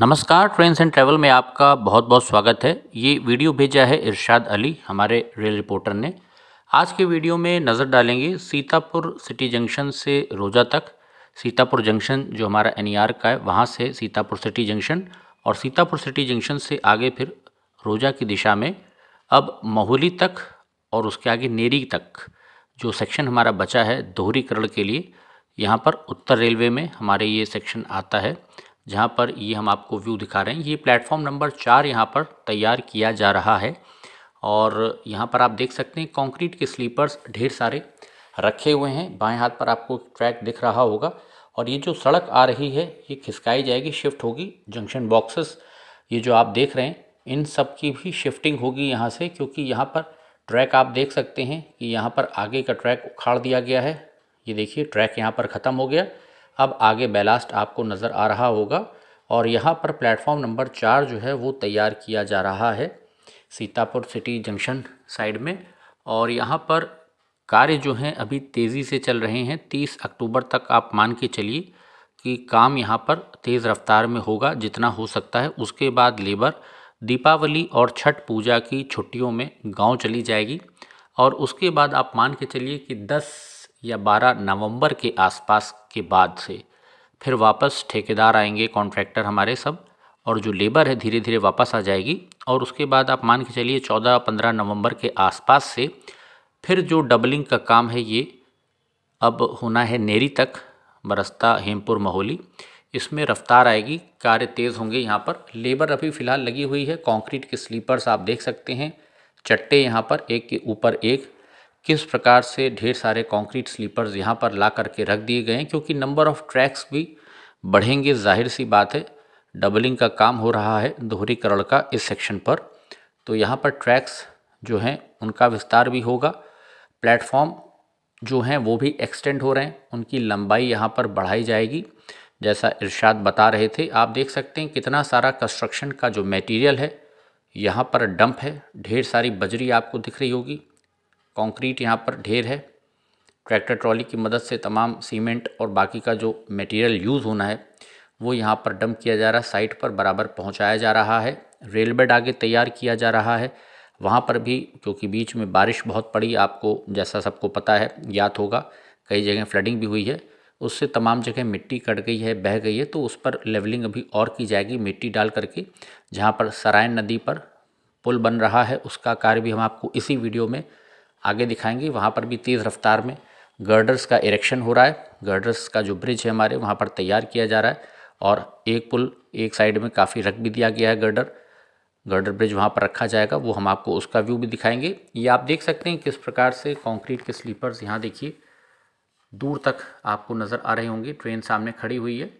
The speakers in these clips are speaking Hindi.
नमस्कार ट्रेंस एंड ट्रैवल में आपका बहुत बहुत स्वागत है ये वीडियो भेजा है इरशाद अली हमारे रेल रिपोर्टर ने आज के वीडियो में नज़र डालेंगे सीतापुर सिटी जंक्शन से रोजा तक सीतापुर जंक्शन जो हमारा एन e का है वहाँ से सीतापुर सिटी जंक्शन और सीतापुर सिटी जंक्शन से आगे फिर रोजा की दिशा में अब महुली तक और उसके आगे नेरी तक जो सेक्शन हमारा बचा है दोहरीकरण के लिए यहाँ पर उत्तर रेलवे में हमारे ये सेक्शन आता है जहाँ पर ये हम आपको व्यू दिखा रहे हैं ये प्लेटफॉर्म नंबर चार यहाँ पर तैयार किया जा रहा है और यहाँ पर आप देख सकते हैं कंक्रीट के स्लीपर्स ढेर सारे रखे हुए हैं बाएं हाथ पर आपको ट्रैक दिख रहा होगा और ये जो सड़क आ रही है ये खिसकाई जाएगी शिफ्ट होगी जंक्शन बॉक्सेस ये जो आप देख रहे हैं इन सब की भी शिफ्टिंग होगी यहाँ से क्योंकि यहाँ पर ट्रैक आप देख सकते हैं कि यहाँ पर आगे का ट्रैक उखाड़ दिया गया है ये देखिए ट्रैक यहाँ पर ख़त्म हो गया अब आगे बैलास्ट आपको नज़र आ रहा होगा और यहाँ पर प्लेटफॉर्म नंबर चार जो है वो तैयार किया जा रहा है सीतापुर सिटी जंक्शन साइड में और यहाँ पर कार्य जो हैं अभी तेज़ी से चल रहे हैं तीस अक्टूबर तक आप मान के चलिए कि काम यहाँ पर तेज़ रफ्तार में होगा जितना हो सकता है उसके बाद लेबर दीपावली और छठ पूजा की छुट्टियों में गांव चली जाएगी और उसके बाद आप मान के चलिए कि या 12 नवंबर के आसपास के बाद से फिर वापस ठेकेदार आएंगे कॉन्ट्रैक्टर हमारे सब और जो लेबर है धीरे धीरे वापस आ जाएगी और उसके बाद आप मान के चलिए चौदह पंद्रह नवंबर के आसपास से फिर जो डबलिंग का काम है ये अब होना है नेरी तक बरस्ता हेमपुर महोली इसमें रफ्तार आएगी कार्य तेज़ होंगे यहाँ पर लेबर अभी फ़िलहाल लगी हुई है कॉन्क्रीट के स्लीपर्स आप देख सकते हैं चट्टे यहाँ पर एक के ऊपर एक किस प्रकार से ढेर सारे कंक्रीट स्लीपर्स यहाँ पर ला करके रख दिए गए हैं क्योंकि नंबर ऑफ ट्रैक्स भी बढ़ेंगे जाहिर सी बात है डबलिंग का काम हो रहा है दोहरीकरण का इस सेक्शन पर तो यहाँ पर ट्रैक्स जो हैं उनका विस्तार भी होगा प्लेटफॉर्म जो हैं वो भी एक्सटेंड हो रहे हैं उनकी लंबाई यहाँ पर बढ़ाई जाएगी जैसा इरशाद बता रहे थे आप देख सकते हैं कितना सारा कंस्ट्रक्शन का जो मटेरियल है यहाँ पर डंप है ढेर सारी बजरी आपको दिख रही होगी कंक्रीट यहाँ पर ढेर है ट्रैक्टर ट्रॉली की मदद से तमाम सीमेंट और बाकी का जो मटेरियल यूज़ होना है वो यहाँ पर डंप किया जा रहा है साइट पर बराबर पहुँचाया जा रहा है रेल बेड आगे तैयार किया जा रहा है वहाँ पर भी क्योंकि बीच में बारिश बहुत पड़ी आपको जैसा सबको पता है याद होगा कई जगह फ्लडिंग भी हुई है उससे तमाम जगह मिट्टी कट गई है बह गई है तो उस पर लेवलिंग अभी और की जाएगी मिट्टी डाल करके जहाँ पर सरायन नदी पर पुल बन रहा है उसका कार्य भी हम आपको इसी वीडियो में आगे दिखाएंगे वहाँ पर भी तेज़ रफ्तार में गर्डर्स का इरेक्शन हो रहा है गर्डर्स का जो ब्रिज है हमारे वहाँ पर तैयार किया जा रहा है और एक पुल एक साइड में काफ़ी रख भी दिया गया है गर्डर गर्डर ब्रिज वहाँ पर रखा जाएगा वो हम आपको उसका व्यू भी दिखाएंगे ये आप देख सकते हैं किस प्रकार से कंक्रीट के स्लीपर्स यहाँ देखिए दूर तक आपको नज़र आ रहे होंगे ट्रेन सामने खड़ी हुई है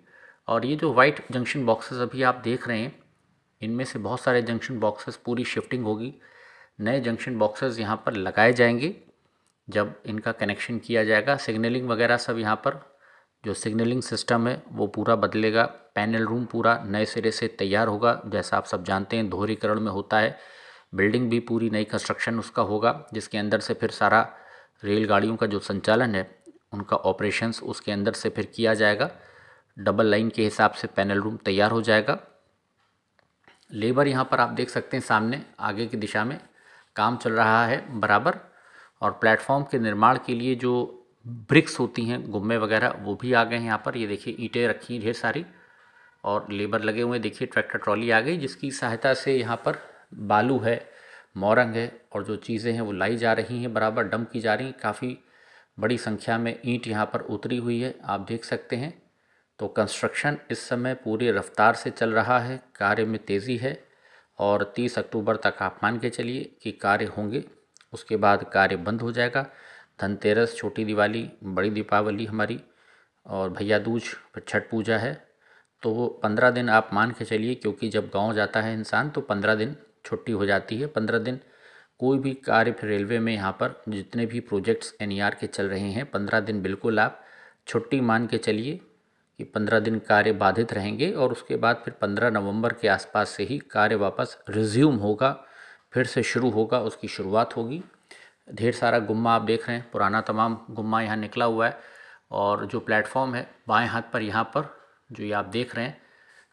और ये जो वाइट जंक्शन बॉक्सेस अभी आप देख रहे हैं इनमें से बहुत सारे जंक्शन बॉक्सेस पूरी शिफ्टिंग होगी नए जंक्शन बॉक्सेस यहाँ पर लगाए जाएंगे जब इनका कनेक्शन किया जाएगा सिग्नलिंग वगैरह सब यहाँ पर जो सिग्नलिंग सिस्टम है वो पूरा बदलेगा पैनल रूम पूरा नए सिरे से तैयार होगा जैसा आप सब जानते हैं दोहरीकरण में होता है बिल्डिंग भी पूरी नई कंस्ट्रक्शन उसका होगा जिसके अंदर से फिर सारा रेलगाड़ियों का जो संचालन है उनका ऑपरेशंस उसके अंदर से फिर किया जाएगा डबल लाइन के हिसाब से पैनल रूम तैयार हो जाएगा लेबर यहाँ पर आप देख सकते हैं सामने आगे की दिशा में काम चल रहा है बराबर और प्लेटफॉर्म के निर्माण के लिए जो ब्रिक्स होती हैं गुम्मे वगैरह वो भी आ गए हैं यहाँ पर ये देखिए ईंटें रखी हैं ढेर सारी और लेबर लगे हुए देखिए ट्रैक्टर ट्रॉली आ गई जिसकी सहायता से यहाँ पर बालू है मोरंग है और जो चीज़ें हैं वो लाई जा रही हैं बराबर डम की जा रही हैं काफ़ी बड़ी संख्या में ईंट यहाँ पर उतरी हुई है आप देख सकते हैं तो कंस्ट्रक्शन इस समय पूरी रफ्तार से चल रहा है कार्य में तेज़ी है और 30 अक्टूबर तक आप मान के चलिए कि कार्य होंगे उसके बाद कार्य बंद हो जाएगा धनतेरस छोटी दिवाली बड़ी दीपावली हमारी और भैया दूज फिर छठ पूजा है तो वो पंद्रह दिन आप मान के चलिए क्योंकि जब गांव जाता है इंसान तो पंद्रह दिन छुट्टी हो जाती है पंद्रह दिन कोई भी कार्य फिर रेलवे में यहाँ पर जितने भी प्रोजेक्ट्स एन के चल रहे हैं पंद्रह दिन बिल्कुल आप छुट्टी मान के चलिए कि पंद्रह दिन कार्य बाधित रहेंगे और उसके बाद फिर पंद्रह नवंबर के आसपास से ही कार्य वापस रिज्यूम होगा फिर से शुरू होगा उसकी शुरुआत होगी ढेर सारा गुम्मा आप देख रहे हैं पुराना तमाम गुम्मा यहाँ निकला हुआ है और जो प्लेटफॉर्म है बाएं हाथ पर यहाँ पर जो ये आप देख रहे हैं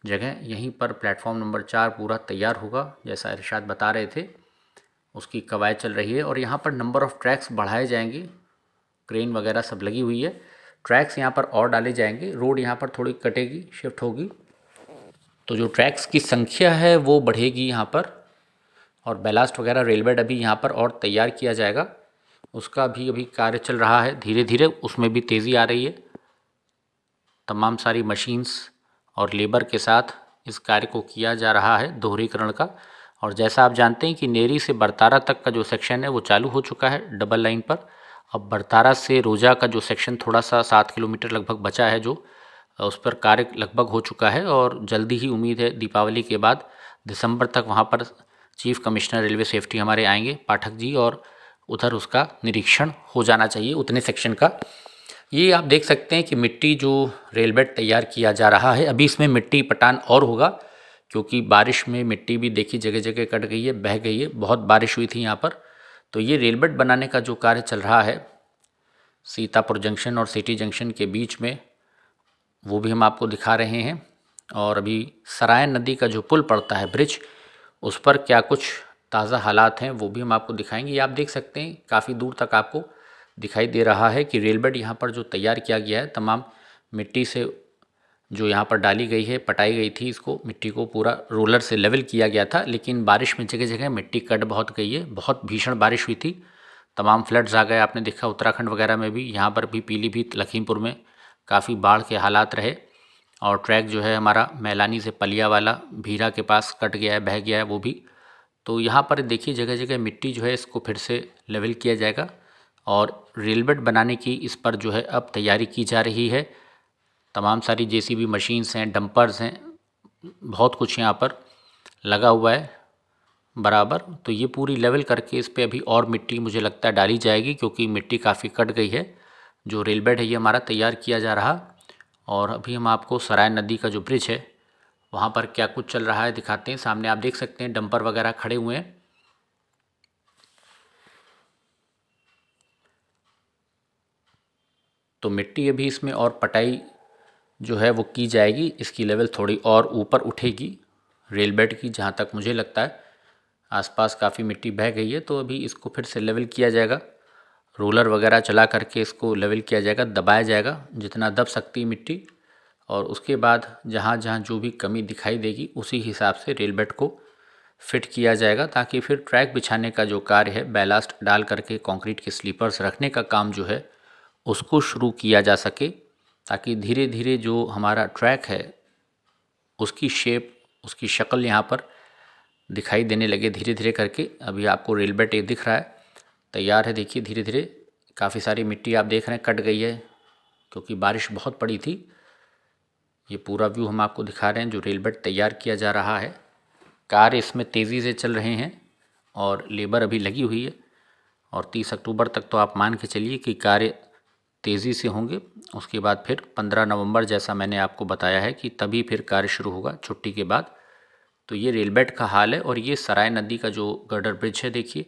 जगह यहीं पर प्लेटफॉर्म नंबर चार पूरा तैयार होगा जैसा इरशाद बता रहे थे उसकी कवायद चल रही है और यहाँ पर नंबर ऑफ़ ट्रैक्स बढ़ाए जाएंगे क्रेन वगैरह सब लगी हुई है ट्रैक्स यहाँ पर और डाले जाएंगे रोड यहाँ पर थोड़ी कटेगी शिफ्ट होगी तो जो ट्रैक्स की संख्या है वो बढ़ेगी यहाँ पर और बैलास्ट वगैरह रेलवे अभी यहाँ पर और तैयार किया जाएगा उसका भी अभी कार्य चल रहा है धीरे धीरे उसमें भी तेज़ी आ रही है तमाम सारी मशीन्स और लेबर के साथ इस कार्य को किया जा रहा है दोहरीकरण का और जैसा आप जानते हैं कि नेरी से बरतारा तक का जो सेक्शन है वो चालू हो चुका है डबल लाइन पर अब बरतारा से रोजा का जो सेक्शन थोड़ा सा सात किलोमीटर लगभग बचा है जो उस पर कार्य लगभग हो चुका है और जल्दी ही उम्मीद है दीपावली के बाद दिसंबर तक वहाँ पर चीफ कमिश्नर रेलवे सेफ्टी हमारे आएंगे पाठक जी और उधर उसका निरीक्षण हो जाना चाहिए उतने सेक्शन का ये आप देख सकते हैं कि मिट्टी जो रेलबेड तैयार किया जा रहा है अभी इसमें मिट्टी पटान और होगा क्योंकि बारिश में मिट्टी भी देखी जगह जगह कट गई है बह गई है बहुत बारिश हुई थी यहाँ पर तो ये रेलबेड बनाने का जो कार्य चल रहा है सीतापुर जंक्शन और सिटी जंक्शन के बीच में वो भी हम आपको दिखा रहे हैं और अभी सराय नदी का जो पुल पड़ता है ब्रिज उस पर क्या कुछ ताज़ा हालात हैं वो भी हम आपको दिखाएंगे ये आप देख सकते हैं काफ़ी दूर तक आपको दिखाई दे रहा है कि रेलबेड यहाँ पर जो तैयार किया गया है तमाम मिट्टी से जो यहाँ पर डाली गई है पटाई गई थी इसको मिट्टी को पूरा रोलर से लेवल किया गया था लेकिन बारिश में जगह जगह मिट्टी कट बहुत गई है बहुत भीषण बारिश हुई थी तमाम फ्लड्स आ गए आपने देखा उत्तराखंड वगैरह में भी यहाँ पर भी पीलीभीत लखीमपुर में काफ़ी बाढ़ के हालात रहे और ट्रैक जो है हमारा मैलानी से पलिया वाला भीरा के पास कट गया है बह गया है वो भी तो यहाँ पर देखिए जगह जगह मिट्टी जो है इसको फिर से लेवल किया जाएगा और रेलबेड बनाने की इस पर जो है अब तैयारी की जा रही है तमाम सारी जेसीबी मशीन्स हैं डंपर्स हैं बहुत कुछ यहाँ पर लगा हुआ है बराबर तो ये पूरी लेवल करके इस पर अभी और मिट्टी मुझे लगता है डाली जाएगी क्योंकि मिट्टी काफ़ी कट गई है जो रेल बेड है ये हमारा तैयार किया जा रहा और अभी हम आपको सराय नदी का जो ब्रिज है वहाँ पर क्या कुछ चल रहा है दिखाते हैं सामने आप देख सकते हैं डंपर वगैरह खड़े हुए हैं तो मिट्टी अभी इसमें और पटाई जो है वो की जाएगी इसकी लेवल थोड़ी और ऊपर उठेगी रेल बेड की जहाँ तक मुझे लगता है आसपास काफ़ी मिट्टी बह गई है तो अभी इसको फिर से लेवल किया जाएगा रोलर वगैरह चला करके इसको लेवल किया जाएगा दबाया जाएगा जितना दब सकती मिट्टी और उसके बाद जहाँ जहाँ जो भी कमी दिखाई देगी उसी हिसाब से रेल बेड को फिट किया जाएगा ताकि फिर ट्रैक बिछाने का जो कार्य है बैलास्ट डाल करके कंक्रीट के स्लीपर्स रखने का काम जो है उसको शुरू किया जा सके ताकि धीरे धीरे जो हमारा ट्रैक है उसकी शेप उसकी शक्ल यहाँ पर दिखाई देने लगे धीरे धीरे करके अभी आपको रेल बेट दिख रहा है तैयार है देखिए धीरे धीरे काफ़ी सारी मिट्टी आप देख रहे हैं कट गई है क्योंकि बारिश बहुत पड़ी थी ये पूरा व्यू हम आपको दिखा रहे हैं जो रेल बेट तैयार किया जा रहा है कार्य इसमें तेज़ी से चल रहे हैं और लेबर अभी लगी हुई है और तीस अक्टूबर तक तो आप मान के चलिए कि कार्य तेज़ी से होंगे उसके बाद फिर 15 नवंबर जैसा मैंने आपको बताया है कि तभी फिर कार्य शुरू होगा छुट्टी के बाद तो ये रेलबेट का हाल है और ये सराय नदी का जो गर्डर ब्रिज है देखिए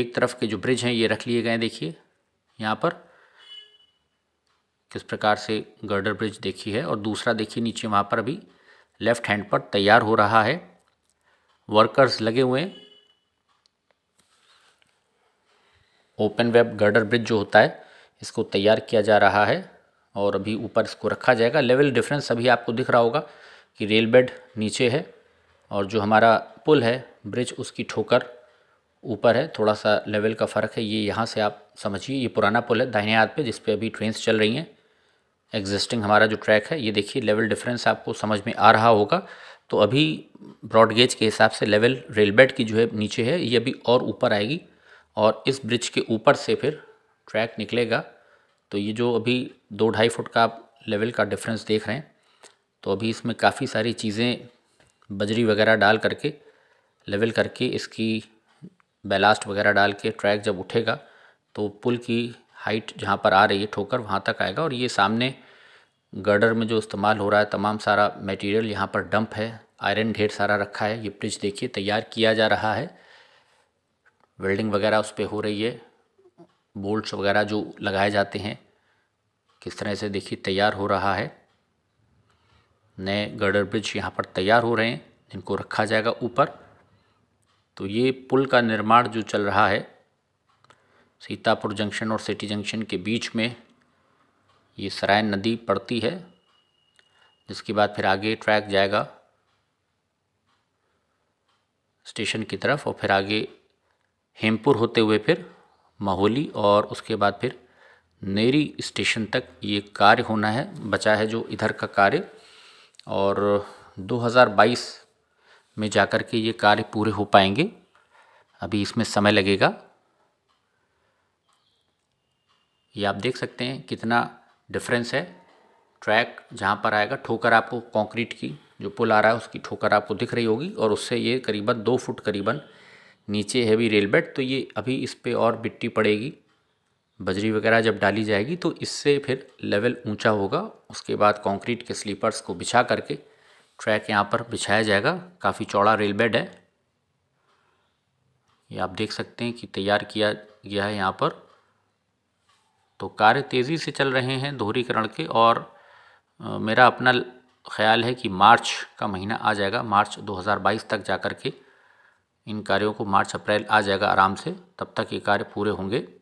एक तरफ के जो ब्रिज हैं ये रख लिए गए देखिए यहाँ पर किस प्रकार से गर्डर ब्रिज देखी है और दूसरा देखिए नीचे वहाँ पर अभी लेफ्ट हैंड पर तैयार हो रहा है वर्कर्स लगे हुए हैं ओपन वेब गर्डर ब्रिज जो होता है इसको तैयार किया जा रहा है और अभी ऊपर इसको रखा जाएगा लेवल डिफरेंस अभी आपको दिख रहा होगा कि रेल बेड नीचे है और जो हमारा पुल है ब्रिज उसकी ठोकर ऊपर है थोड़ा सा लेवल का फ़र्क है ये यहाँ से आप समझिए ये पुराना पुल है दाहिने हाथ पे जिस पर अभी ट्रेन चल रही हैं एग्जिस्टिंग हमारा जो ट्रैक है ये देखिए लेवल डिफरेंस आपको समझ में आ रहा होगा तो अभी ब्रॉडगेज के हिसाब से लेवल रेल बेड की जो है नीचे है ये अभी और ऊपर आएगी और इस ब्रिज के ऊपर से फिर ट्रैक निकलेगा तो ये जो अभी दो ढाई फुट का आप लेवल का डिफरेंस देख रहे हैं तो अभी इसमें काफ़ी सारी चीज़ें बजरी वगैरह डाल करके लेवल करके इसकी बैलास्ट वगैरह डाल के ट्रैक जब उठेगा तो पुल की हाइट जहाँ पर आ रही है ठोकर वहाँ तक आएगा और ये सामने गर्डर में जो इस्तेमाल हो रहा है तमाम सारा मटेरियल यहाँ पर डंप है आयरन ढेर सारा रखा है ये ब्रिज देखिए तैयार किया जा रहा है वेल्डिंग वगैरह उस पर हो रही है बोल्ट्स वगैरह जो लगाए जाते हैं किस तरह से देखिए तैयार हो रहा है नए गर्डर ब्रिज यहाँ पर तैयार हो रहे हैं जिनको रखा जाएगा ऊपर तो ये पुल का निर्माण जो चल रहा है सीतापुर जंक्शन और सिटी जंक्शन के बीच में ये सराय नदी पड़ती है जिसके बाद फिर आगे ट्रैक जाएगा स्टेशन की तरफ और फिर आगे हेमपुर होते हुए फिर माहौली और उसके बाद फिर नेरी स्टेशन तक ये कार्य होना है बचा है जो इधर का कार्य और 2022 में जाकर के ये कार्य पूरे हो पाएंगे अभी इसमें समय लगेगा ये आप देख सकते हैं कितना डिफरेंस है ट्रैक जहाँ पर आएगा ठोकर आपको कंक्रीट की जो पुल आ रहा है उसकी ठोकर आपको दिख रही होगी और उससे ये करीबन दो फुट करीबन नीचे हैवी रेल बेड तो ये अभी इस पर और मिट्टी पड़ेगी बजरी वगैरह जब डाली जाएगी तो इससे फिर लेवल ऊंचा होगा उसके बाद कंक्रीट के स्लीपर्स को बिछा करके ट्रैक यहाँ पर बिछाया जाएगा काफ़ी चौड़ा रेल बेड है ये आप देख सकते हैं कि तैयार किया गया है यहाँ पर तो कार्य तेज़ी से चल रहे हैं दोहरीकरण के और मेरा अपना ख्याल है कि मार्च का महीना आ जाएगा मार्च 2022 तक जा कर के इन कार्यों को मार्च अप्रैल आ जाएगा आराम से तब तक ये कार्य पूरे होंगे